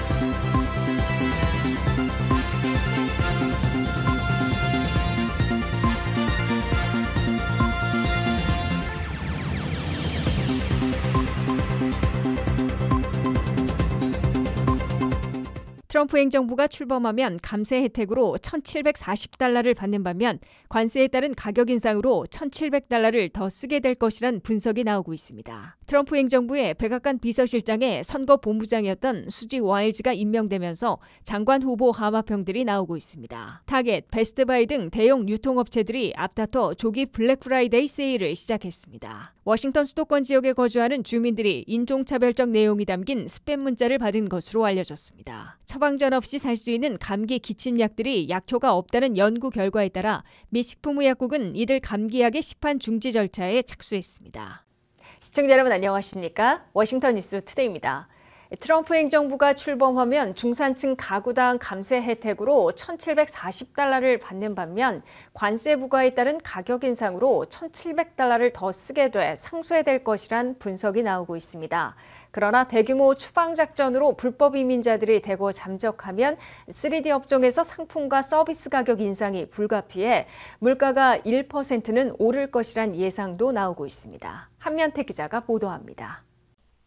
Thank you. 트럼프 행정부가 출범하면 감세 혜택으로 1,740달러를 받는 반면 관세에 따른 가격 인상으로 1,700달러를 더 쓰게 될 것이란 분석이 나오고 있습니다. 트럼프 행정부의 백악관 비서실장의 선거 본부장이었던 수지 와일즈가 임명되면서 장관 후보 하마평들이 나오고 있습니다. 타겟, 베스트바이 등 대형 유통업체들이 앞다퉈 조기 블랙프라이데이 세일을 시작했습니다. 워싱턴 수도권 지역에 거주하는 주민들이 인종차별적 내용이 담긴 스팸 문자를 받은 것으로 알려졌습니다. 처방전 없이 살 수 있는 감기 기침약들이 약효가 없다는 연구 결과에 따라 미 식품의약국은 이들 감기약의 시판 중지 절차에 착수했습니다. 시청자 여러분 안녕하십니까? 워싱턴 뉴스 투데이입니다. 트럼프 행정부가 출범하면 중산층 가구당 감세 혜택으로 1,740달러를 받는 반면 관세 부과에 따른 가격 인상으로 1,700달러를 더 쓰게 돼 상쇄될 것이란 분석이 나오고 있습니다. 그러나 대규모 추방작전으로 불법 이민자들이 대거 잠적하면 3D 업종에서 상품과 서비스 가격 인상이 불가피해 물가가 1%는 오를 것이란 예상도 나오고 있습니다. 한면태 기자가 보도합니다.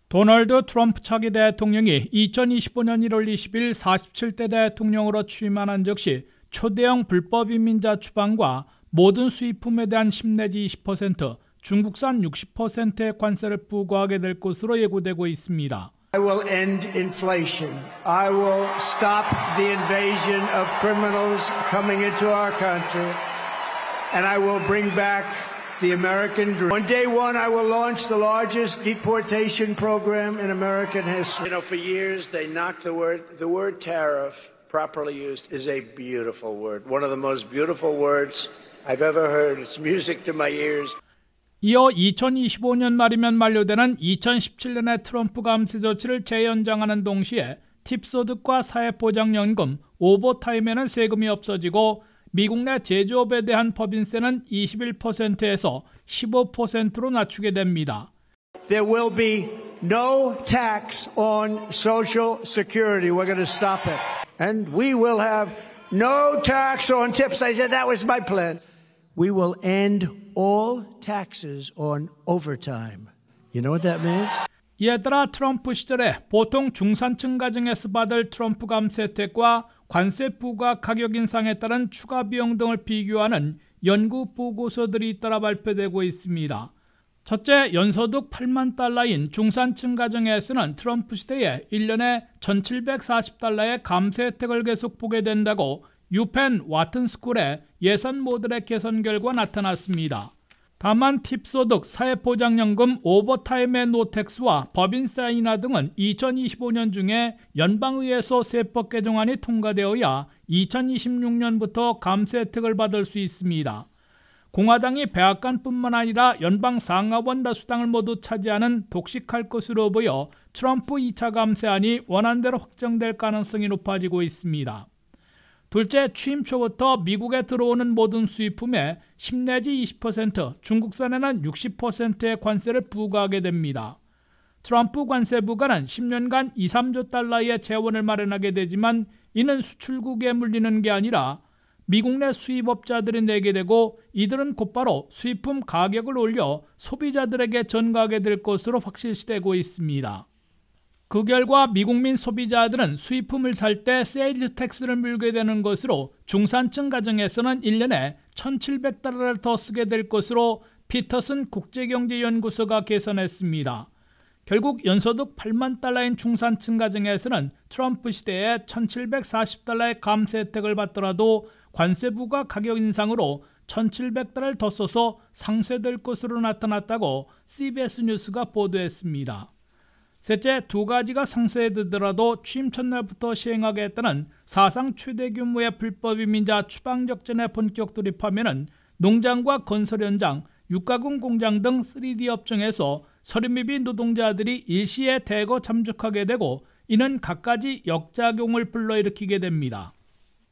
도널드 트럼프 차기 대통령이 2025년 1월 20일 47대 대통령으로 취임한 즉시 초대형 불법 이민자 추방과 모든 수입품에 대한 10 내지 20%, 중국산 60%의 관세를 부과하게 될 것으로 예고되고 있습니다. I will end inflation. I will stop the invasion of criminals coming into our country. And I will bring back the American dream. On day one, I will launch the largest deportation program in American history. You know, for years they knocked the word, the word tariff, properly used, is a beautiful word. One of the most beautiful words I've ever heard. It's music to my ears. 이어 2025년 말이면 만료되는 2017년의 트럼프 감세 조치를 재연장하는 동시에 팁소득과 사회보장연금, 오버타임에는 세금이 없어지고 미국 내 제조업에 대한 법인세는 21%에서 15%로 낮추게 됩니다. There will be no tax on social security. We're going to stop it. And we will have no tax on tips. I said that was my plan. We will end all taxes on overtime. You know what that means? 이에 따라 트럼프 시절에 보통 중산층 가정에서 받을 트럼프 감세 혜택과 관세 부과 가격 인상에 따른 추가 비용 등을 비교하는 연구 보고서들이 따라 발표되고 있습니다. 첫째, 연소득 8만 달러인 중산층 가정에서는 트럼프 시대에 1년에 1,740달러의 감세 혜택을 계속 보게 된다고 유펜 와튼스쿨의 예산 모델의 개선 결과 나타났습니다. 다만 팁소득, 사회보장연금, 오버타임의 노텍스와 법인세이나 등은 2025년 중에 연방의회에서 세법 개정안이 통과되어야 2026년부터 감세 혜택을 받을 수 있습니다. 공화당이 백악관뿐만 아니라 연방 상하원 다수당을 모두 차지하는 독식할 것으로 보여 트럼프 2차 감세안이 원안대로 확정될 가능성이 높아지고 있습니다. 둘째, 취임 초부터 미국에 들어오는 모든 수입품에 10 내지 20%, 중국산에는 60%의 관세를 부과하게 됩니다. 트럼프 관세부과는 10년간 2, 3조 달러의 재원을 마련하게 되지만 이는 수출국에 물리는 게 아니라 미국 내 수입업자들이 내게 되고 이들은 곧바로 수입품 가격을 올려 소비자들에게 전가하게 될 것으로 확실시되고 있습니다. 그 결과 미국민 소비자들은 수입품을 살 때 세일즈 텍스를 물게 되는 것으로 중산층 가정에서는 1년에 1,700달러를 더 쓰게 될 것으로 피터슨 국제경제연구소가 계산했습니다. 결국 연소득 8만 달러인 중산층 가정에서는 트럼프 시대에 1,740달러의 감세 혜택을 받더라도 관세부가 가격 인상으로 1,700달러를 더 써서 상쇄될 것으로 나타났다고 CBS 뉴스가 보도했습니다. 셋째, 두 가지가 상쇄되더라도 취임 첫날부터 시행하겠다는 사상 최대 규모의 불법 이민자 추방 적전에 본격 돌입하면은 농장과 건설 현장, 육가공 공장 등 3D 업종에서 서류미비 노동자들이 일시에 대거 참석하게 되고 이는 갖가지 역작용을 불러일으키게 됩니다.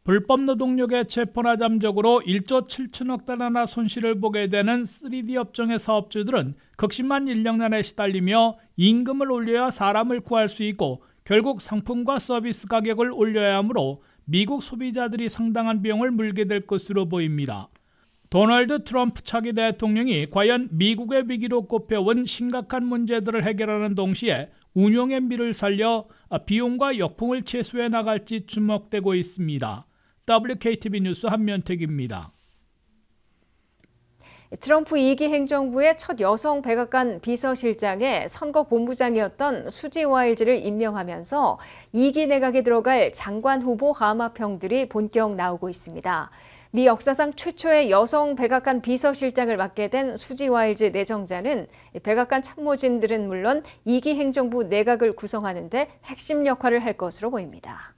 불법 노동력의 체포나 잠적으로 1조 7천억 달러나 손실을 보게 되는 3D 업종의 사업주들은 극심한 인력난에 시달리며 임금을 올려야 사람을 구할 수 있고 결국 상품과 서비스 가격을 올려야 하므로 미국 소비자들이 상당한 비용을 물게 될 것으로 보입니다. 도널드 트럼프 차기 대통령이 과연 미국의 위기로 꼽혀온 심각한 문제들을 해결하는 동시에 운용의 미를 살려 비용과 역풍을 최소해 나갈지 주목되고 있습니다. WKTV 뉴스 한면택입니다. 트럼프 2기 행정부의 첫 여성 백악관 비서실장에 선거 본부장이었던 수지 와일즈를 임명하면서 2기 내각에 들어갈 장관 후보 하마평들이 본격 나오고 있습니다. 미 역사상 최초의 여성 백악관 비서실장을 맡게 된 수지 와일즈 내정자는 백악관 참모진들은 물론 2기 행정부 내각을 구성하는 데 핵심 역할을 할 것으로 보입니다.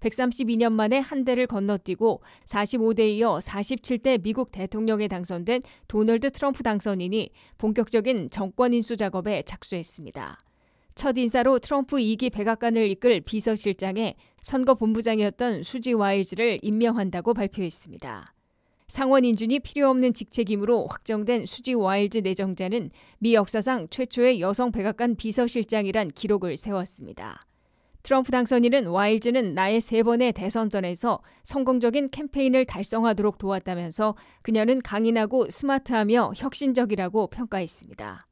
132년 만에 한 대를 건너뛰고 45대 이어 47대 미국 대통령에 당선된 도널드 트럼프 당선인이 본격적인 정권 인수 작업에 착수했습니다. 첫 인사로 트럼프 2기 백악관을 이끌 비서실장에 선거본부장이었던 수지 와일즈를 임명한다고 발표했습니다. 상원 인준이 필요 없는 직책임으로 확정된 수지 와일즈 내정자는 미 역사상 최초의 여성 백악관 비서실장이란 기록을 세웠습니다. 트럼프 당선인은 와일즈는 나의 세 번의 대선전에서 성공적인 캠페인을 달성하도록 도왔다면서 그녀는 강인하고 스마트하며 혁신적이라고 평가했습니다.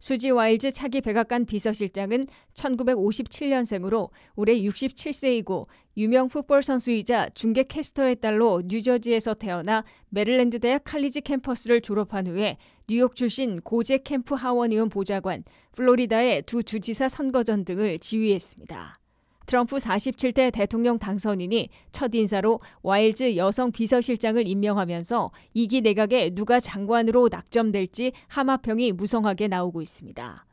수지 와일즈 차기 백악관 비서실장은 1957년생으로 올해 67세이고 유명 풋볼 선수이자 중계 캐스터의 딸로 뉴저지에서 태어나 메릴랜드 대학 칼리지 캠퍼스를 졸업한 후에 뉴욕 출신 고제 캠프 하원 의원 보좌관, 플로리다의 두 주지사 선거전 등을 지휘했습니다. 트럼프 47대 대통령 당선인이 첫 인사로 와일즈 여성 비서실장을 임명하면서 이기 내각에 누가 장관으로 낙점될지 하마평이 무성하게 나오고 있습니다.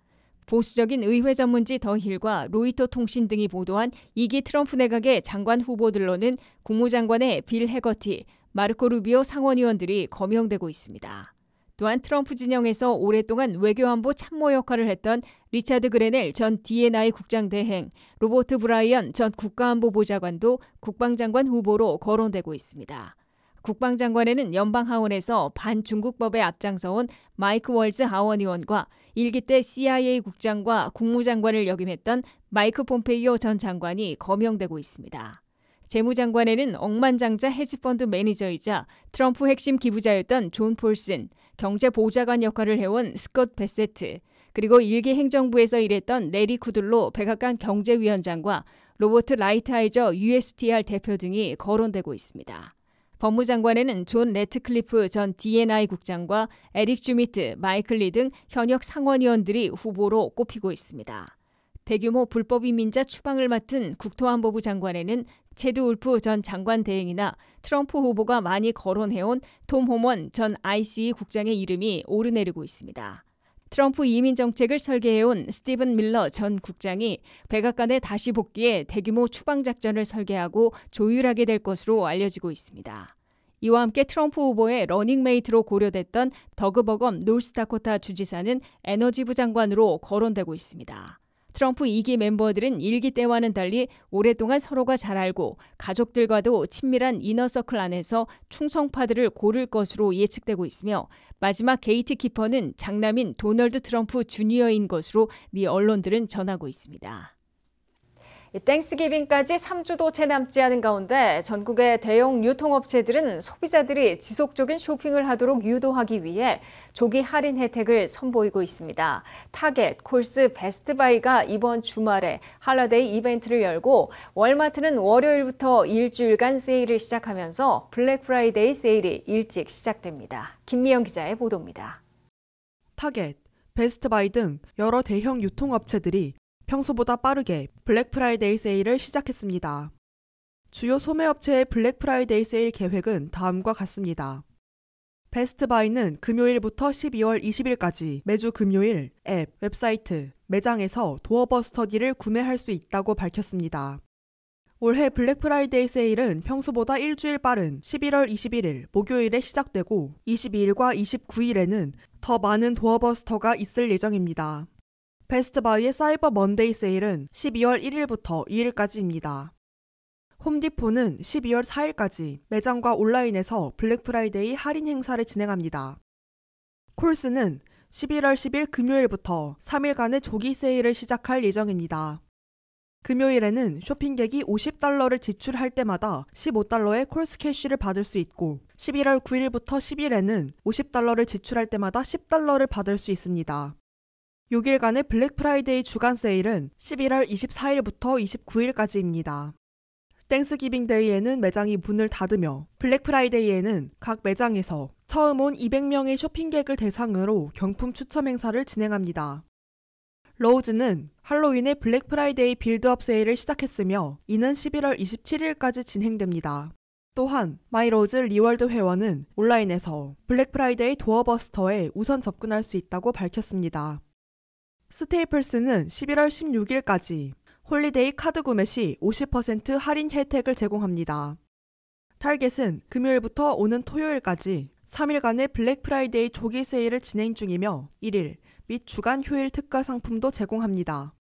보수적인 의회 전문지 더 힐과 로이터 통신 등이 보도한 이기 트럼프 내각의 장관 후보들로는 국무장관의 빌 해거티, 마르코 루비오 상원의원들이 거명되고 있습니다. 또한 트럼프 진영에서 오랫동안 외교안보 참모 역할을 했던 리차드 그레넬 전 DNI 국장 대행, 로버트 브라이언 전 국가안보보좌관도 국방장관 후보로 거론되고 있습니다. 국방장관에는 연방 하원에서 반중국법에 앞장서온 마이크 월즈 하원 의원과 일기 때 CIA 국장과 국무장관을 역임했던 마이크 폼페이오 전 장관이 거명되고 있습니다. 재무장관에는 억만장자 헤지펀드 매니저이자 트럼프 핵심 기부자였던 존 폴슨, 경제보좌관 역할을 해온 스콧 베세트, 그리고 일개 행정부에서 일했던 레리 쿠들로 백악관 경제위원장과 로버트 라이트하이저 USTR 대표 등이 거론되고 있습니다. 법무장관에는 존 레트클리프 전 DNI 국장과 에릭 주미트, 마이클 리 등 현역 상원의원들이 후보로 꼽히고 있습니다. 대규모 불법 이민자 추방을 맡은 국토안보부 장관에는 제드 울프 전 장관 대행이나 트럼프 후보가 많이 거론해온 톰 호먼 전 ICE 국장의 이름이 오르내리고 있습니다. 트럼프 이민 정책을 설계해온 스티븐 밀러 전 국장이 백악관에 다시 복귀해 대규모 추방 작전을 설계하고 조율하게 될 것으로 알려지고 있습니다. 이와 함께 트럼프 후보의 러닝메이트로 고려됐던 더그버검 노스다코타 주지사는 에너지부 장관으로 거론되고 있습니다. 트럼프 2기 멤버들은 1기 때와는 달리 오랫동안 서로가 잘 알고 가족들과도 친밀한 이너서클 안에서 충성파들을 고를 것으로 예측되고 있으며 마지막 게이트키퍼는 장남인 도널드 트럼프 주니어인 것으로 미 언론들은 전하고 있습니다. 땡스기빙까지 3주도 채 남지 않은 가운데 전국의 대형 유통업체들은 소비자들이 지속적인 쇼핑을 하도록 유도하기 위해 조기 할인 혜택을 선보이고 있습니다. 타겟, 콜스, 베스트바이가 이번 주말에 할라데이 이벤트를 열고 월마트는 월요일부터 일주일간 세일을 시작하면서 블랙프라이데이 세일이 일찍 시작됩니다. 김미영 기자의 보도입니다. 타겟, 베스트바이 등 여러 대형 유통업체들이 평소보다 빠르게 블랙 프라이데이 세일을 시작했습니다. 주요 소매업체의 블랙 프라이데이 세일 계획은 다음과 같습니다. 베스트바이는 금요일부터 12월 20일까지 매주 금요일 앱, 웹사이트, 매장에서 도어버 스터디를 구매할 수 있다고 밝혔습니다. 올해 블랙 프라이데이 세일은 평소보다 일주일 빠른 11월 21일 목요일에 시작되고 22일과 29일에는 더 많은 도어버스터가 있을 예정입니다. 베스트바이의 사이버 먼데이 세일은 12월 1일부터 2일까지입니다. 홈디포는 12월 4일까지 매장과 온라인에서 블랙프라이데이 할인 행사를 진행합니다. 콜스는 11월 10일 금요일부터 3일간의 조기 세일을 시작할 예정입니다. 금요일에는 쇼핑객이 50달러를 지출할 때마다 15달러의 콜스 캐쉬를 받을 수 있고 11월 9일부터 10일에는 50달러를 지출할 때마다 10달러를 받을 수 있습니다. 6일간의 블랙 프라이데이 주간 세일은 11월 24일부터 29일까지입니다. 땡스기빙 데이에는 매장이 문을 닫으며 블랙 프라이데이에는 각 매장에서 처음 온 200명의 쇼핑객을 대상으로 경품 추첨 행사를 진행합니다. 로우즈는 할로윈의 블랙 프라이데이 빌드업 세일을 시작했으며 이는 11월 27일까지 진행됩니다. 또한 마이로즈 리월드 회원은 온라인에서 블랙 프라이데이 도어버스터에 우선 접근할 수 있다고 밝혔습니다. 스테이플스는 11월 16일까지 홀리데이 카드 구매 시 50% 할인 혜택을 제공합니다. 타겟은 금요일부터 오는 토요일까지 3일간의 블랙 프라이데이 조기 세일을 진행 중이며 1일 및 주간 휴일 특가 상품도 제공합니다.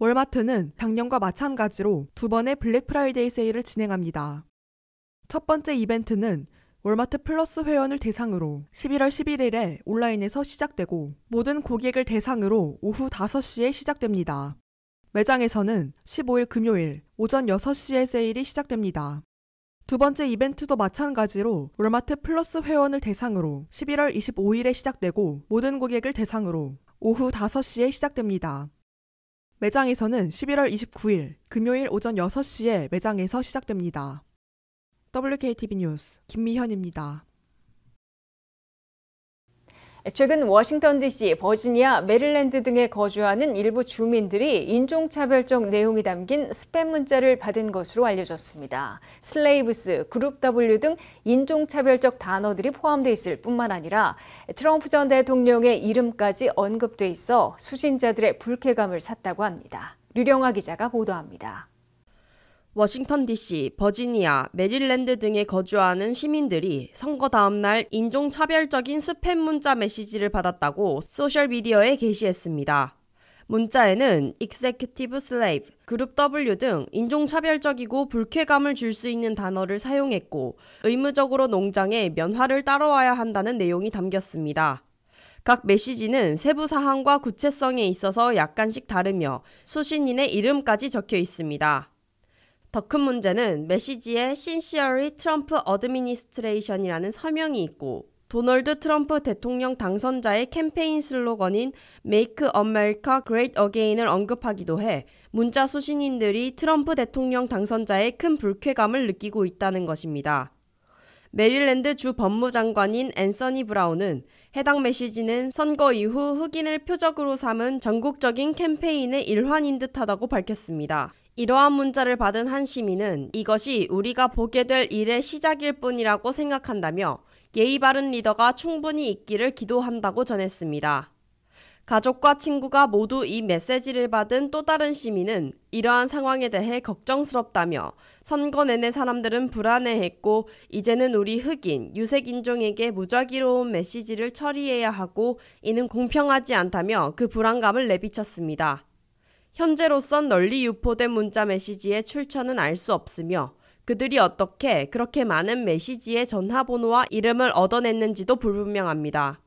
월마트는 작년과 마찬가지로 두 번의 블랙 프라이데이 세일을 진행합니다. 첫 번째 이벤트는 월마트 플러스 회원을 대상으로 11월 11일에 온라인에서 시작되고 모든 고객을 대상으로 오후 5시에 시작됩니다. 매장에서는 15일 금요일 오전 6시에 세일이 시작됩니다. 두 번째 이벤트도 마찬가지로 월마트 플러스 회원을 대상으로 11월 25일에 시작되고 모든 고객을 대상으로 오후 5시에 시작됩니다. 매장에서는 11월 29일 금요일 오전 6시에 매장에서 시작됩니다. WKTV 뉴스 김미현입니다. 최근 워싱턴 DC, 버지니아, 메릴랜드 등에 거주하는 일부 주민들이 인종차별적 내용이 담긴 스팸 문자를 받은 것으로 알려졌습니다. 슬레이브스, 그룹 W 등 인종차별적 단어들이 포함돼 있을 뿐만 아니라 트럼프 전 대통령의 이름까지 언급돼 있어 수신자들의 불쾌감을 샀다고 합니다. 류령아 기자가 보도합니다. 워싱턴 DC, 버지니아, 메릴랜드 등에 거주하는 시민들이 선거 다음날 인종차별적인 스팸 문자 메시지를 받았다고 소셜미디어에 게시했습니다. 문자에는 executive slave, Group W 등 인종차별적이고 불쾌감을 줄 수 있는 단어를 사용했고 의무적으로 농장에 면화를 따러와야 한다는 내용이 담겼습니다. 각 메시지는 세부 사항과 구체성에 있어서 약간씩 다르며 수신인의 이름까지 적혀 있습니다. 더큰 문제는 메시지에 Sincerely Trump Administration이라는 서명이 있고 도널드 트럼프 대통령 당선자의 캠페인 슬로건인 Make America Great Again을 언급하기도 해 문자 수신인들이 트럼프 대통령 당선자의 큰 불쾌감을 느끼고 있다는 것입니다. 메릴랜드 주 법무장관인 앤서니 브라운은 해당 메시지는 선거 이후 흑인을 표적으로 삼은 전국적인 캠페인의 일환인 듯하다고 밝혔습니다. 이러한 문자를 받은 한 시민은 이것이 우리가 보게 될 일의 시작일 뿐이라고 생각한다며 예의 바른 리더가 충분히 있기를 기도한다고 전했습니다. 가족과 친구가 모두 이 메시지를 받은 또 다른 시민은 이러한 상황에 대해 걱정스럽다며 선거 내내 사람들은 불안해했고 이제는 우리 흑인, 유색인종에게 무작위로운 메시지를 처리해야 하고 이는 공평하지 않다며 그 불안감을 내비쳤습니다. 현재로선 널리 유포된 문자 메시지의 출처는 알 수 없으며 그들이 어떻게 그렇게 많은 메시지의 전화번호와 이름을 얻어냈는지도 불분명합니다.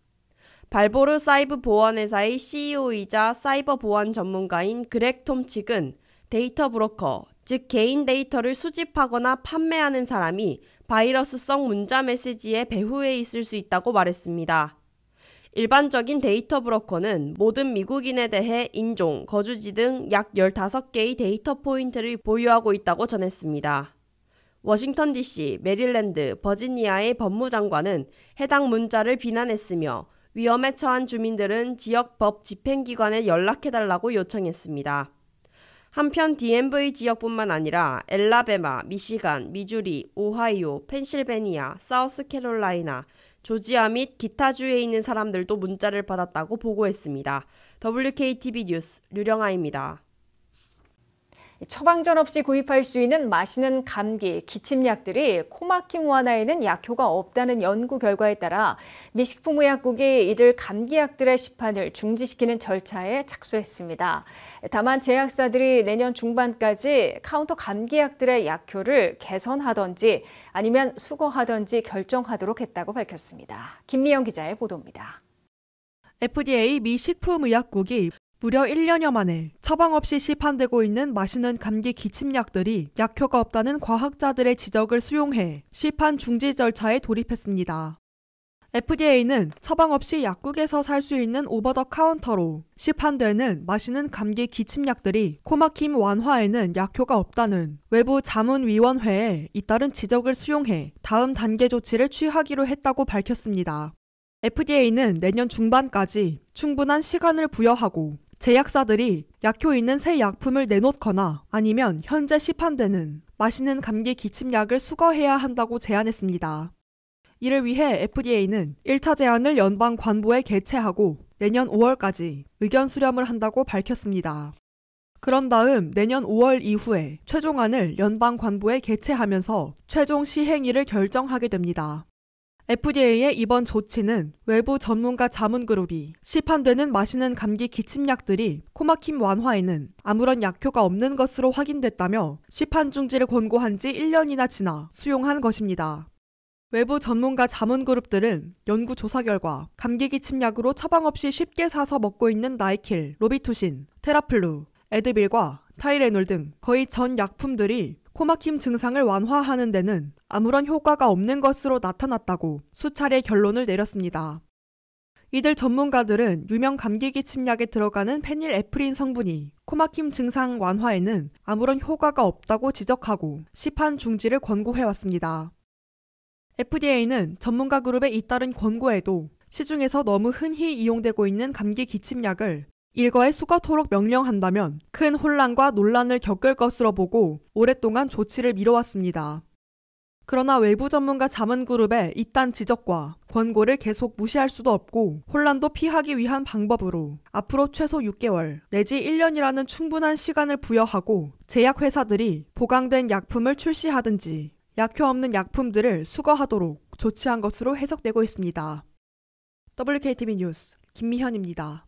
발보르 사이버 보안회사의 CEO이자 사이버 보안 전문가인 그렉 톰 측은 데이터 브로커, 즉 개인 데이터를 수집하거나 판매하는 사람이 바이러스성 문자 메시지의 배후에 있을 수 있다고 말했습니다. 일반적인 데이터 브로커는 모든 미국인에 대해 인종, 거주지 등 약 15개의 데이터 포인트를 보유하고 있다고 전했습니다. 워싱턴 DC, 메릴랜드, 버지니아의 법무장관은 해당 문자를 비난했으며 위험에 처한 주민들은 지역 법 집행기관에 연락해달라고 요청했습니다. 한편 DMV 지역뿐만 아니라 엘라베마, 미시간, 미주리, 오하이오, 펜실베니아, 사우스캐롤라이나, 조지아 및 기타주에 있는 사람들도 문자를 받았다고 보고했습니다. WKTV 뉴스 류령아입니다. 처방전 없이 구입할 수 있는 마시는 감기, 기침약들이 코막힘 완화에는 약효가 없다는 연구 결과에 따라 미식품의약국이 이들 감기약들의 시판을 중지시키는 절차에 착수했습니다. 다만 제약사들이 내년 중반까지 카운터 감기약들의 약효를 개선하던지 아니면 수거하던지 결정하도록 했다고 밝혔습니다. 김미영 기자의 보도입니다. FDA 미식품의약국이 무려 1년여 만에 처방 없이 시판되고 있는 마시는 감기 기침약들이 약효가 없다는 과학자들의 지적을 수용해 시판 중지 절차에 돌입했습니다. FDA는 처방 없이 약국에서 살 수 있는 오버 더 카운터로 시판되는 마시는 감기 기침약들이 코막힘 완화에는 약효가 없다는 외부 자문위원회에 잇따른 지적을 수용해 다음 단계 조치를 취하기로 했다고 밝혔습니다. FDA는 내년 중반까지 충분한 시간을 부여하고 제약사들이 약효 있는 새 약품을 내놓거나 아니면 현재 시판되는 맛있는 감기 기침약을 수거해야 한다고 제안했습니다. 이를 위해 FDA는 1차 제안을 연방 관보에 개최하고 내년 5월까지 의견 수렴을 한다고 밝혔습니다. 그런 다음 내년 5월 이후에 최종안을 연방 관보에 개최하면서 최종 시행일을 결정하게 됩니다. FDA의 이번 조치는 외부 전문가 자문그룹이 시판되는 마시는 감기 기침약들이 코막힘 완화에는 아무런 약효가 없는 것으로 확인됐다며 시판 중지를 권고한 지 1년이나 지나 수용한 것입니다. 외부 전문가 자문그룹들은 연구 조사 결과 감기 기침약으로 처방 없이 쉽게 사서 먹고 있는 나이킬, 로비투신, 테라플루, 에드빌과 타이레놀 등 거의 전 약품들이 코막힘 증상을 완화하는 데는 아무런 효과가 없는 것으로 나타났다고 수차례 결론을 내렸습니다. 이들 전문가들은 유명 감기기 침약에 들어가는 페닐에프린 성분이 코막힘 증상 완화에는 아무런 효과가 없다고 지적하고 시판 중지를 권고해왔습니다. FDA는 전문가 그룹의 잇따른 권고에도 시중에서 너무 흔히 이용되고 있는 감기 기침약을 일거에 수거토록 명령한다면 큰 혼란과 논란을 겪을 것으로 보고 오랫동안 조치를 미뤄왔습니다. 그러나 외부 전문가 자문그룹의 이딴 지적과 권고를 계속 무시할 수도 없고 혼란도 피하기 위한 방법으로 앞으로 최소 6개월 내지 1년이라는 충분한 시간을 부여하고 제약회사들이 보강된 약품을 출시하든지 약효 없는 약품들을 수거하도록 조치한 것으로 해석되고 있습니다. WKTV 뉴스 김미현입니다.